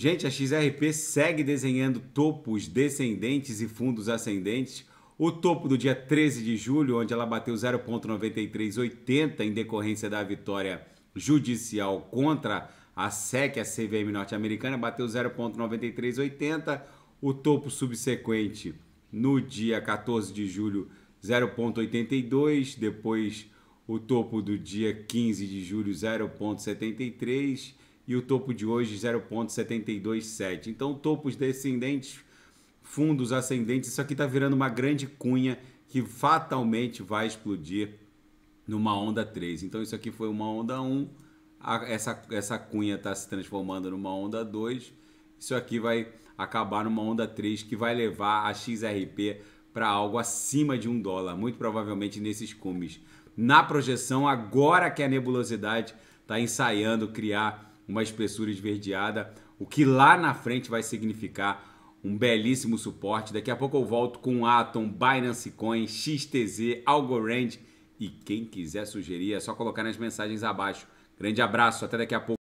Gente, a XRP segue desenhando topos descendentes e fundos ascendentes. O topo do dia 13 de julho, onde ela bateu 0,9380 em decorrência da vitória judicial contra a SEC, a CVM norte-americana, bateu 0,9380. O topo subsequente no dia 14 de julho, 0,82. Depois o topo do dia 15 de julho, 0,73 e o topo de hoje 0,727. Então, topos descendentes, fundos ascendentes, isso aqui está virando uma grande cunha que fatalmente vai explodir numa onda 3. Então, isso aqui foi uma onda 1, a, essa, essa cunha está se transformando numa onda 2. Isso aqui vai acabar numa onda 3 que vai levar a XRP para algo acima de um dólar, muito provavelmente nesses cumes. Na projeção, agora que a nebulosidade está ensaiando criar uma espessura esverdeada, o que lá na frente vai significar um belíssimo suporte. Daqui a pouco eu volto com Atom, Binance Coin, XTZ, Algorand e quem quiser sugerir é só colocar nas mensagens abaixo. Grande abraço, até daqui a pouco.